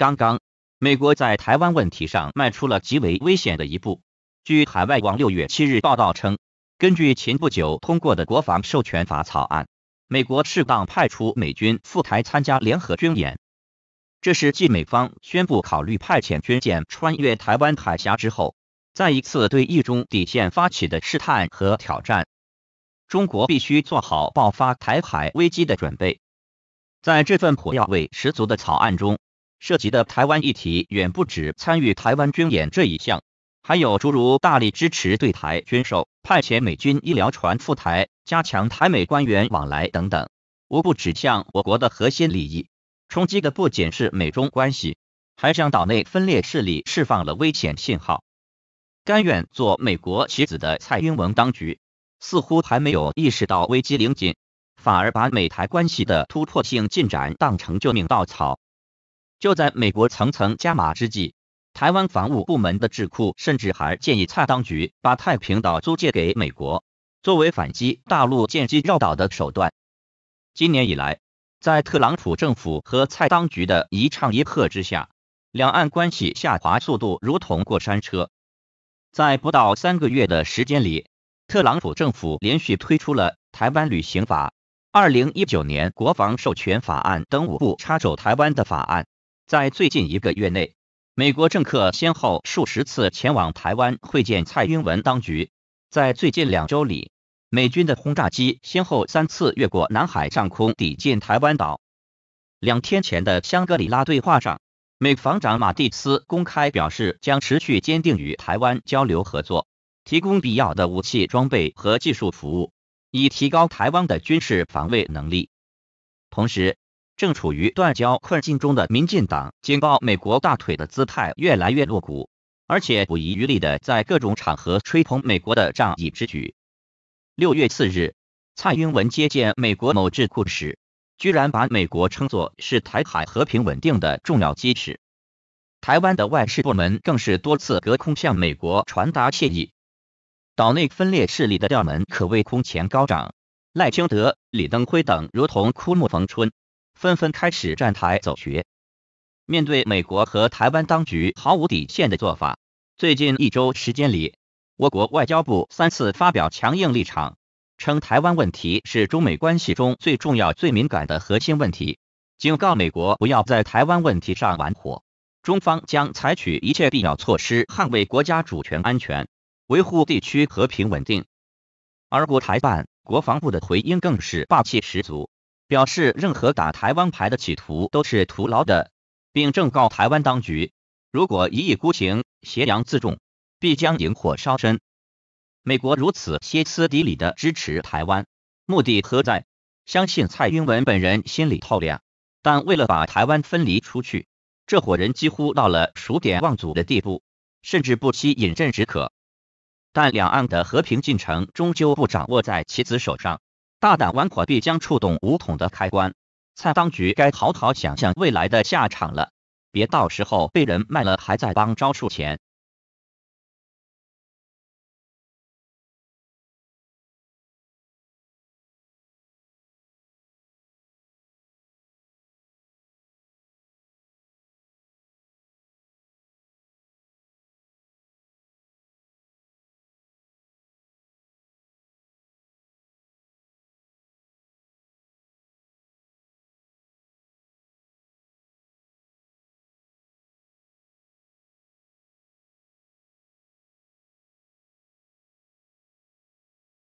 刚刚，美国在台湾问题上迈出了极为危险的一步。据海外网六月七日报道称，根据前不久通过的国防授权法草案，美国适当派出美军赴台参加联合军演，这是继美方宣布考虑派遣军舰穿越台湾海峡之后，再一次对一中底线发起的试探和挑战。中国必须做好爆发台海危机的准备。在这份火药味十足的草案中。涉及的台湾议题远不止参与台湾军演这一项，还有诸如大力支持对台军售、派遣美军医疗船赴台、加强台美官员往来等等，无不指向我国的核心利益。冲击的不仅是美中关系，还向岛内分裂势力释放了危险信号。甘愿做美国棋子的蔡英文当局，似乎还没有意识到危机临近，反而把美台关系的突破性进展当成救命稻草。就在美国层层加码之际，台湾防务部门的智库甚至还建议蔡当局把太平岛租借给美国，作为反击大陆舰机绕岛的手段。今年以来，在特朗普政府和蔡当局的一唱一和之下，两岸关系下滑速度如同过山车。在不到三个月的时间里，特朗普政府连续推出了《台湾旅行法》《二零一九年国防授权法案》等五部插手台湾的法案。在最近一个月内，美国政客先后数十次前往台湾会见蔡英文当局。在最近两周里，美军的轰炸机先后三次越过南海上空，抵近台湾岛。两天前的香格里拉对话上，美防长马蒂斯公开表示，将持续坚定与台湾交流合作，提供必要的武器装备和技术服务，以提高台湾的军事防卫能力。同时，正处于断交困境中的民进党，紧抱美国大腿的姿态越来越落骨，而且不遗余力地在各种场合吹捧美国的仗义之举。六月四日，蔡英文接见美国某智库时，居然把美国称作是台海和平稳定的重要基石。台湾的外事部门更是多次隔空向美国传达谢意，岛内分裂势力的调门可谓空前高涨。赖清德、李登辉等如同枯木逢春。纷纷开始站台走穴。面对美国和台湾当局毫无底线的做法，最近一周时间里，我国外交部三次发表强硬立场，称台湾问题是中美关系中最重要、最敏感的核心问题，警告美国不要在台湾问题上玩火，中方将采取一切必要措施捍卫国家主权安全、维护地区和平稳定。而国台办、国防部的回应更是霸气十足。表示任何打台湾牌的企图都是徒劳的，并正告台湾当局，如果一意孤行、挟洋自重，必将引火烧身。美国如此歇斯底里的支持台湾，目的何在？相信蔡英文本人心里透亮，但为了把台湾分离出去，这伙人几乎到了数典忘祖的地步，甚至不惜饮鸩止渴。但两岸的和平进程终究不掌握在其子手上。大胆玩火，必将触动五统的开关。蔡当局该好好想想未来的下场了，别到时候被人卖了还在帮招数钱。